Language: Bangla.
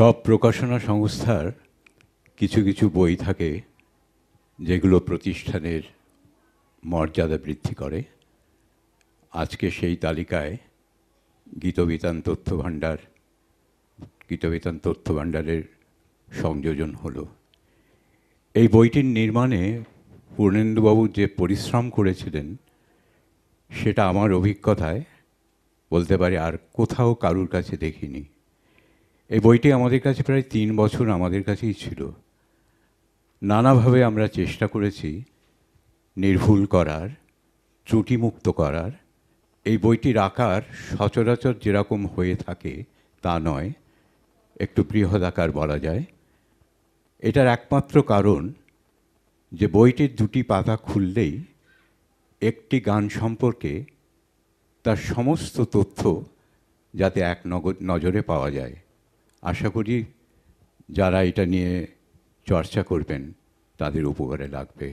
সব প্রকাশনা সংস্থার কিছু কিছু বই থাকে যেগুলো প্রতিষ্ঠানের মর্যাদা বৃদ্ধি করে আজকে সেই তালিকায় গীতবিতান তথ্য ভাণ্ডার গীতবিতান তথ্য ভাণ্ডারের সংযোজন হলো এই বইটির নির্মাণে পূর্ণেন্দুবাবু যে পরিশ্রম করেছিলেন সেটা আমার অভিজ্ঞতায় বলতে পারি আর কোথাও কারুর কাছে দেখিনি এই বইটি আমাদের কাছে প্রায় তিন বছর আমাদের কাছেই ছিল নানাভাবে আমরা চেষ্টা করেছি নির্ভুল করার ত্রুটিমুক্ত করার এই বইটির আকার সচরাচর যেরকম হয়ে থাকে তা নয় একটু বৃহদ আকার বলা যায় এটার একমাত্র কারণ যে বইটির দুটি পাতা খুললেই একটি গান সম্পর্কে তার সমস্ত তথ্য যাতে এক নজরে পাওয়া যায় আশা করি যারা এটা নিয়ে চর্চা করবেন তাদের উপকারে লাগবে